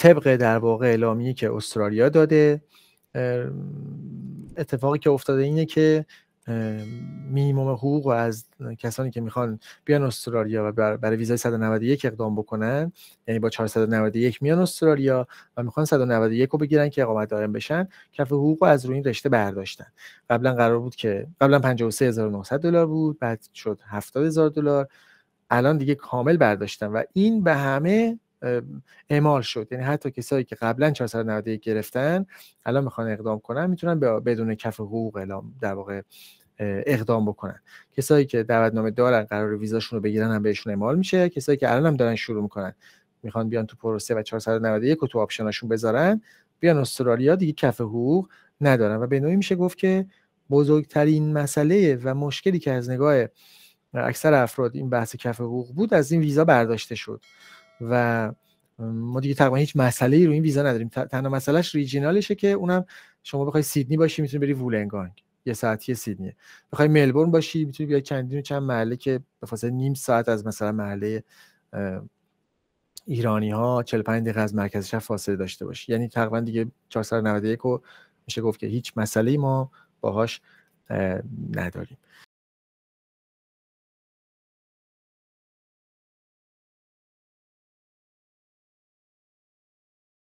طبق در واقع اعلامیه که استرالیا داده اتفاقی که افتاده اینه که مینیموم حقوق و از کسانی که میخوان بیان استرالیا و برای ویزای 191 اقدام بکنن یعنی با 491 میان استرالیا و میخوان 191 رو بگیرن که اقامت دائم بشن کف حقوق از روی این رشته برداشتن قبلا قرار بود که قبلا 53900 دلار بود بعد شد 70000 دلار الان دیگه کامل برداشتن و این به همه اعمال شد یعنی حتی کسایی که قبلا 491 گرفتن الان میخوان اقدام کنن میتونن بدون کف حقوق اعلام در واقع اقدام بکنن کسایی که دعوتنامه دارن قرار ویزاشون رو بگیرن هم بهشون اعمال میشه کسایی که الان هم دارن شروع میکنن میخوان بیان تو پروسه و 491 و تو آپشناشون بذارن بیان استرالیا دیگه کف حقوق ندارن و به نوعی میشه گفت که بزرگترین مسئله و مشکلی که از نگاه اکثر افراد این بحث کف حقوق بود از این ویزا برداشته شد و ما دیگه تقریبا هیچ مسئله ای رو این ویزا نداریم تنها مسئلهش ریجینالشه که اونم شما بخوای سیدنی باشی میتونی بری وولنگانگ یه ساعتی سیدنی بخوای ملبورن باشی میتونی بیای چندین و چند محله که به فاصله نیم ساعت از مثلا محله ایرانی ها 45 دقیقه از مرکز شهر فاصله داشته باشی یعنی تقریبا دیگه 491 و میشه گفت که هیچ مسئله ای ما باهاش نداریم